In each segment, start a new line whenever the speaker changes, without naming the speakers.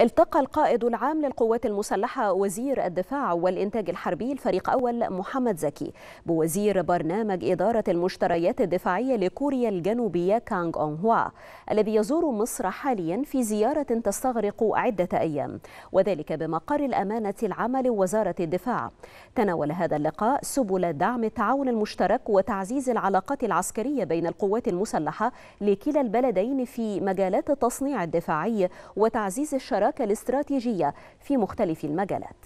التقى القائد العام للقوات المسلحة وزير الدفاع والإنتاج الحربي الفريق أول محمد زكي بوزير برنامج إدارة المشتريات الدفاعية لكوريا الجنوبية كانغ أون هوا الذي يزور مصر حاليا في زيارة تستغرق عدة أيام وذلك بمقر الأمانة العامة لوزارة الدفاع تناول هذا اللقاء سبل دعم التعاون المشترك وتعزيز العلاقات العسكرية بين القوات المسلحة لكلا البلدين في مجالات التصنيع الدفاعي وتعزيز الشراكة الشراكة الاستراتيجية في مختلف المجالات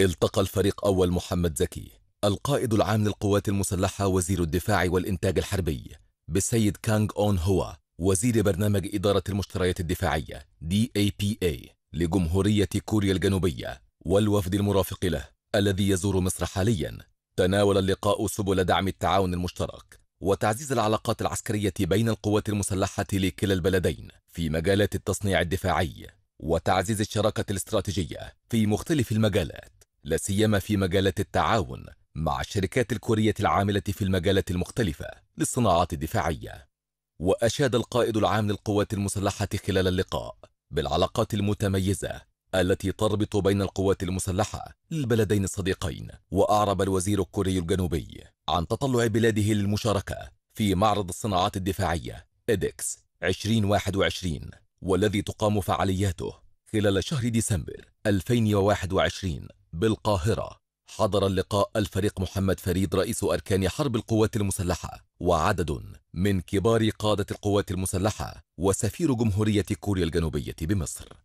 التقى الفريق أول محمد زكي القائد العام للقوات المسلحة وزير الدفاع والإنتاج الحربي بالسيد كانغ أون هو وزير برنامج إدارة المشتريات الدفاعية DAPA لجمهورية كوريا الجنوبية والوفد المرافق له الذي يزور مصر حاليا تناول اللقاء سبل دعم التعاون المشترك وتعزيز العلاقات العسكرية بين القوات المسلحة لكلا البلدين في مجالات التصنيع الدفاعي وتعزيز الشراكة الاستراتيجية في مختلف المجالات لا سيما في مجالات التعاون مع الشركات الكورية العاملة في المجالات المختلفة للصناعات الدفاعية وأشاد القائد العام للقوات المسلحة خلال اللقاء بالعلاقات المتميزة التي تربط بين القوات المسلحة للبلدين الصديقين وأعرب الوزير الكوري الجنوبي عن تطلع بلاده للمشاركة في معرض الصناعات الدفاعية إدكس 2021 والذي تقام فعالياته خلال شهر ديسمبر 2021 بالقاهرة حضر اللقاء الفريق محمد فريد رئيس أركان حرب القوات المسلحة وعدد من كبار قادة القوات المسلحة وسفير جمهورية كوريا الجنوبية بمصر